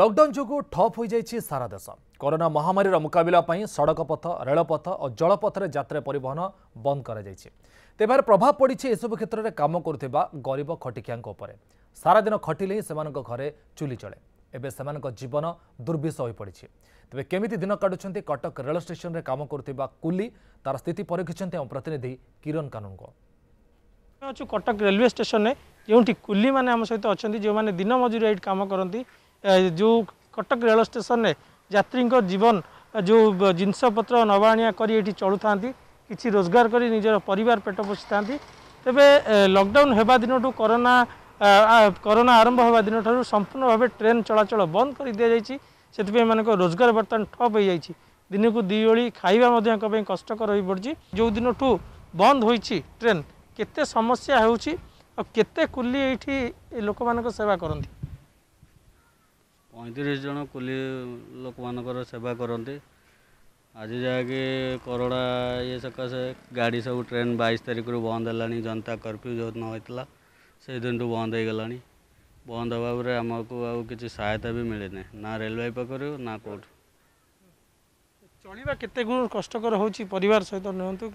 lockdown ଯୋଗୁଁ ଠପ୍ ହୋଇଯାଇଛି ସାରା ଦେଶ କରୋନା ମହାମାରୀର ମୁକାବିଲା ପାଇଁ ସଡ଼କ ପଥ ରେଳପଥ ଓ ଜଳପଥରେ ଯାତ୍ରା ପରିବହନ ବନ୍ଦ କରାଯାଇଛି ତେବେ ପ୍ରଭାବ ପଡ଼ିଛି ଏସବୁ କ୍ଷେତ୍ରରେ କାମ କରୁଥିବା ଗରିବ ଖଟିକିଆଙ୍କ ଉପରେ ସାରାଦିନ ଖଟିଲେ ହିଁ ସେମାନଙ୍କ ଘରେ ଚୁଲି ଚଳେ ଏବେ ସେମାନଙ୍କ ଜୀବନ ଦୁର୍ବିଷ ହୋଇପଡ଼ିଛି ତେବେ କେମିତି ଦିନ କାଟୁଛନ୍ତି କଟକ ରେଳ ଷ୍ଟେସନରେ କାମ କରୁଥିବା କୁଲି ତାର ସ୍ଥିତି ପରୀକ୍ଷିଛନ୍ତି ଆମ ପ୍ରତିନିଧି କିରଣ କାନୁଙ୍କ ଅଛୁ କଟକ ରେଲୱେ ଷ୍ଟେସନରେ ଯେଉଁଠି କୁଲିମାନେ ଆମ ସହିତ ଅଛନ୍ତି ଯେଉଁମାନେ ଦିନ ମଜୁରିଆ ଏଇଠି କାମ କରନ୍ତି ଯେଉଁ କଟକ ରେଳ ଷ୍ଟେସନରେ ଯାତ୍ରୀଙ୍କ ଜୀବନ ଯେଉଁ ଜିନିଷପତ୍ର ନେବା ଆଣିବା କରି ଏଠି ଚଳୁଥାନ୍ତି କିଛି ରୋଜଗାର କରି ନିଜର ପରିବାର ପେଟ ପୋଷିଥାନ୍ତି ତେବେ ଲକଡାଉନ୍ ହେବା ଦିନଠୁ କରୋନା କରୋନା ଆରମ୍ଭ ହେବା ଦିନଠାରୁ ସମ୍ପୂର୍ଣ୍ଣ ଭାବେ ଟ୍ରେନ୍ ଚଳାଚଳ ବନ୍ଦ କରି ଦିଆଯାଇଛି ସେଥିପାଇଁ ଏମାନଙ୍କ ରୋଜଗାର ବର୍ତ୍ତମାନ ଠପ୍ ହୋଇଯାଇଛି ଦିନକୁ ଦୁଇ ଓଳି ଖାଇବା ମଧ୍ୟ ୟାଙ୍କ ପାଇଁ କଷ୍ଟକର ହୋଇପଡ଼ୁଛି ଯେଉଁ ଦିନଠୁ ବନ୍ଦ ହୋଇଛି ଟ୍ରେନ୍ କେତେ ସମସ୍ୟା ହେଉଛି ଆଉ କେତେ କୁଲି ଏଇଠି ଲୋକମାନଙ୍କ ସେବା କରନ୍ତି ପଇଁତିରିଶ ଜଣ କୁଲି ଲୋକମାନଙ୍କର ସେବା କରନ୍ତି ଆଜି ଯାହାକି କରୋନା ଇଏ ସକାଶେ ଗାଡ଼ି ସବୁ ଟ୍ରେନ୍ ବାଇଶ ତାରିଖରୁ ବନ୍ଦ ହେଲାଣି ଜନତା କର୍ଫ୍ୟୁ ଯେଉଁଦିନ ହୋଇଥିଲା ସେଇଦିନଠୁ ବନ୍ଦ ହୋଇଗଲାଣି ବନ୍ଦ ହେବା ପରେ ଆମକୁ ଆଉ କିଛି ସହାୟତା ବି ମିଳିନି ନା ରେଲୱେ ପାଖରୁ ନା କେଉଁଠୁ ଚଳିବା କେତେ ଗୁଣ କଷ୍ଟକର ହେଉଛି ପରିବାର ସହିତ ନିଅନ୍ତୁ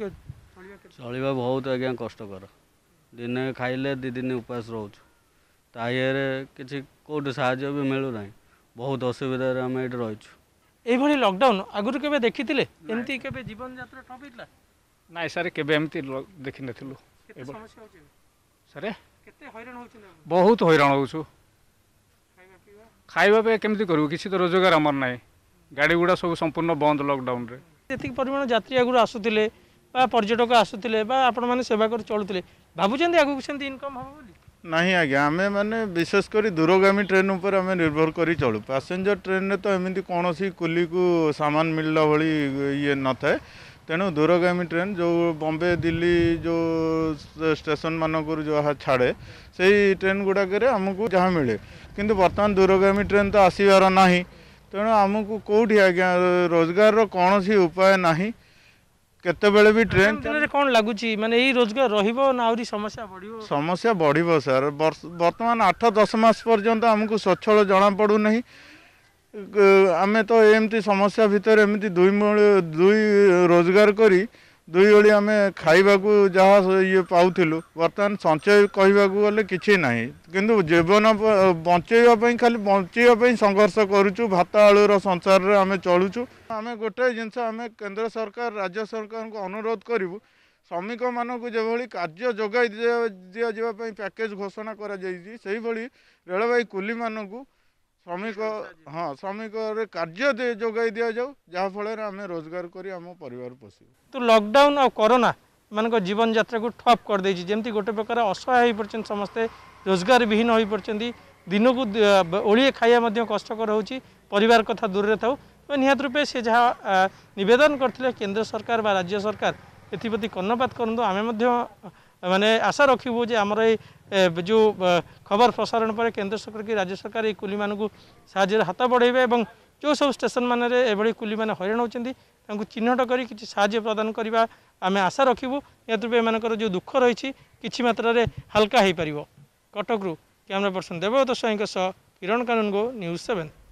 ଚଳିବା ବହୁତ ଆଜ୍ଞା କଷ୍ଟକର ଦିନେ ଖାଇଲେ ଦୁଇ ଦିନ ଉପାସ ରହୁଛୁ ତା ଇଏରେ କିଛି କେଉଁଠି ସାହାଯ୍ୟ ବି ମିଳୁନାହିଁ ବହୁତ ଅସୁବିଧାରେ ଆମେ ଏଠି ରହିଛୁ ଏଇଭଳି ଲକଡାଉନ୍ ଆଗରୁ କେବେ ଦେଖିଥିଲେ ଏମିତି କେବେ ଜୀବନଯାତ୍ରା ଟପ୍ ନାଇଁ ସାର୍ କେବେ ଏମିତି ଦେଖିନଥିଲୁ ସାର୍ ବହୁତ ହଇରାଣ ହେଉଛୁ ଖାଇବା ପିଇବା କେମିତି କରିବୁ କିଛି ତ ରୋଜଗାର ଆମର ନାହିଁ ଗାଡ଼ି ଗୁଡ଼ା ସବୁ ସମ୍ପୂର୍ଣ୍ଣ ବନ୍ଦ ଲକଡାଉନ୍ରେ ଯେତିକି ପରିମାଣ ଯାତ୍ରୀ ଆଗରୁ ଆସୁଥିଲେ ବା ପର୍ଯ୍ୟଟକ ଆସୁଥିଲେ ବା ଆପଣମାନେ ସେବା କରି ଚଳୁଥିଲେ ଭାବୁଛନ୍ତି ଆଗକୁ ସେମିତି ଇନକମ୍ হব বলে नहीं आज्ञा आम मैंने विशेषकर दूरगामी ट्रेन उपर आम निर्भर कर चलू पैसेंजर ट्रेन में तो एमती कौन सी कुली को सामान मिलला भाई ये न था तेणु दूरगामी ट्रेन जो बम्बे दिल्ली जो स्टेशन मानक जो छाड़े से ही ट्रेन गुड़ाक जहाँ मिले कि बर्तमान दूरगामी ट्रेन तो आसबार ना तेणु आमको कौटी आज्ञा रोजगार कौन सी उपाय ना କେତେବେଳେ ବି ଟ୍ରେନ୍ କ'ଣ ଲାଗୁଛି ମାନେ ଏଇ ରୋଜଗାର ରହିବ ନା ଆହୁରି ସମସ୍ୟା ବଢିବ ସମସ୍ୟା ବଢିବ ସାର୍ ବର୍ତ୍ତମାନ ଆଠ ଦଶ ମାସ ପର୍ଯ୍ୟନ୍ତ ଆମକୁ ସ୍ୱଚ୍ଛଳ ଜଣାପଡ଼ୁନାହିଁ ଆମେ ତ ଏମିତି ସମସ୍ୟା ଭିତରେ ଏମିତି ଦୁଇ ଦୁଇ ରୋଜଗାର କରି ଦୁଇ ଓଳି ଆମେ ଖାଇବାକୁ ଯାହା ଇଏ ପାଉଥିଲୁ ବର୍ତ୍ତମାନ ସଞ୍ଚୟ କହିବାକୁ ଗଲେ କିଛି ନାହିଁ କିନ୍ତୁ ଜୀବନ ବଞ୍ଚେଇବା ପାଇଁ ଖାଲି ବଞ୍ଚେଇବା ପାଇଁ ସଂଘର୍ଷ କରୁଛୁ ଭାତ ଆଳୁର ସଂସାରରେ ଆମେ ଚଳୁଛୁ ଆମେ ଗୋଟେ ଜିନିଷ ଆମେ କେନ୍ଦ୍ର ସରକାର ରାଜ୍ୟ ସରକାରଙ୍କୁ ଅନୁରୋଧ କରିବୁ ଶ୍ରମିକମାନଙ୍କୁ ଯେଭଳି କାର୍ଯ୍ୟ ଯୋଗାଇ ଦିଆଯିବା ପାଇଁ ପ୍ୟାକେଜ୍ ଘୋଷଣା କରାଯାଇଛି ସେହିଭଳି ରେଳବାଇ କୁଲିମାନଙ୍କୁ ଶ୍ରମିକ ହଁ ଶ୍ରମିକରେ କାର୍ଯ୍ୟ ଯୋଗାଇ ଦିଆଯାଉ ଯାହାଫଳରେ ଆମେ ରୋଜଗାର କରି ଆମ ପରିବାର ପୋଷିବୁ ତ ଲକଡାଉନ୍ ଆଉ କରୋନା ଏମାନଙ୍କ ଜୀବନଯାତ୍ରାକୁ ଠପ୍ କରିଦେଇଛି ଯେମିତି ଗୋଟେ ପ୍ରକାର ଅସହାୟ ହୋଇପଡ଼ିଛନ୍ତି ସମସ୍ତେ ରୋଜଗାର ବିହୀନ ହୋଇପଡ଼ିଛନ୍ତି ଦିନକୁ ଓଳିଏ ଖାଇବା ମଧ୍ୟ କଷ୍ଟକର ହେଉଛି ପରିବାର କଥା ଦୂରରେ ଥାଉ ନିହାତି ରୂପେ ସେ ଯାହା ନିବେଦନ କରିଥିଲେ କେନ୍ଦ୍ର ସରକାର ବା ରାଜ୍ୟ ସରକାର ଏଥିପ୍ରତି କର୍ଣ୍ଣପାତ କରନ୍ତୁ ଆମେ ମଧ୍ୟ ମାନେ ଆଶା ରଖିବୁ ଯେ ଆମର ଏଇ ଯେଉଁ ଖବର ପ୍ରସାରଣ ପରେ କେନ୍ଦ୍ର ସରକାର କି ରାଜ୍ୟ ସରକାର ଏଇ କୁଲିମାନଙ୍କୁ ସାହାଯ୍ୟରେ ହାତ ବଢ଼େଇବେ ଏବଂ ଯେଉଁ ସବୁ ଷ୍ଟେସନ ମାନରେ ଏଭଳି କୁଲିମାନେ ହଇରାଣ ହେଉଛନ୍ତି ତାଙ୍କୁ ଚିହ୍ନଟ କରି କିଛି ସାହାଯ୍ୟ ପ୍ରଦାନ କରିବା ଆମେ ଆଶା ରଖିବୁ ଏଥିରୁ ଏମାନଙ୍କର ଯେଉଁ ଦୁଃଖ ରହିଛି କିଛି ମାତ୍ରାରେ ହାଲକା ହୋଇପାରିବ କଟକରୁ କ୍ୟାମେରା ପର୍ସନ୍ ଦେବବ୍ରତ ସ୍ୱାଇଁଙ୍କ ସହ କିରଣ କାନୁନଗୋ ନ୍ୟୁଜ୍ ସେଭେନ୍